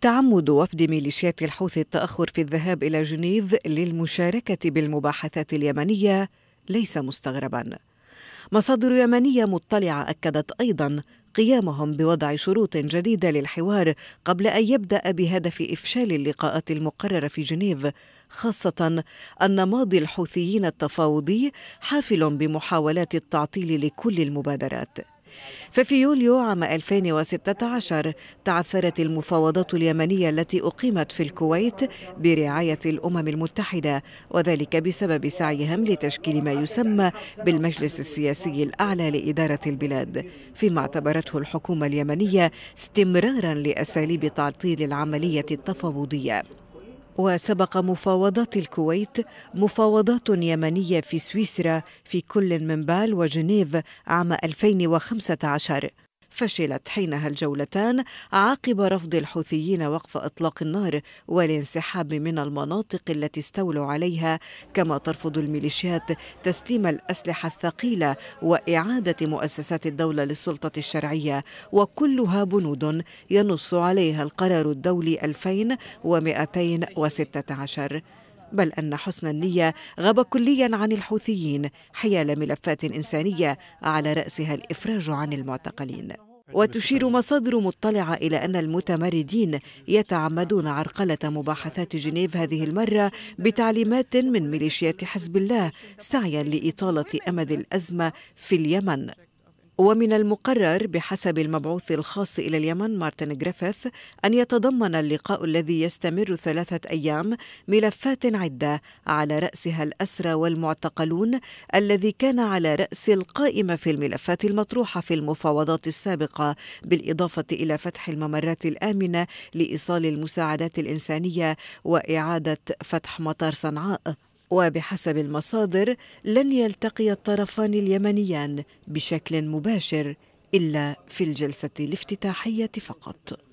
تعمد وفد ميليشيات الحوثي التأخر في الذهاب إلى جنيف للمشاركة بالمباحثات اليمنية ليس مستغربا مصادر يمنية مطلعة أكدت أيضا قيامهم بوضع شروط جديدة للحوار قبل أن يبدأ بهدف إفشال اللقاءات المقررة في جنيف خاصة أن ماضي الحوثيين التفاوضي حافل بمحاولات التعطيل لكل المبادرات ففي يوليو عام 2016 تعثرت المفاوضات اليمنية التي أقيمت في الكويت برعاية الأمم المتحدة وذلك بسبب سعيهم لتشكيل ما يسمى بالمجلس السياسي الأعلى لإدارة البلاد فيما اعتبرته الحكومة اليمنية استمرارا لأساليب تعطيل العملية التفاوضية وسبق مفاوضات الكويت مفاوضات يمنية في سويسرا في كل من بال وجنيف عام 2015 فشلت حينها الجولتان عقب رفض الحوثيين وقف إطلاق النار والانسحاب من المناطق التي استولوا عليها كما ترفض الميليشيات تسليم الأسلحة الثقيلة وإعادة مؤسسات الدولة للسلطة الشرعية وكلها بنود ينص عليها القرار الدولي 2216 بل أن حسن النية غاب كليا عن الحوثيين حيال ملفات إنسانية على رأسها الإفراج عن المعتقلين وتشير مصادر مطلعة إلى أن المتمردين يتعمدون عرقلة مباحثات جنيف هذه المرة بتعليمات من ميليشيات حزب الله سعيا لإطالة أمد الأزمة في اليمن ومن المقرر بحسب المبعوث الخاص إلى اليمن مارتن جريفيث أن يتضمن اللقاء الذي يستمر ثلاثة أيام ملفات عدة على رأسها الأسرى والمعتقلون الذي كان على رأس القائمة في الملفات المطروحة في المفاوضات السابقة بالإضافة إلى فتح الممرات الآمنة لإيصال المساعدات الإنسانية وإعادة فتح مطار صنعاء وبحسب المصادر لن يلتقي الطرفان اليمنيان بشكل مباشر الا في الجلسه الافتتاحيه فقط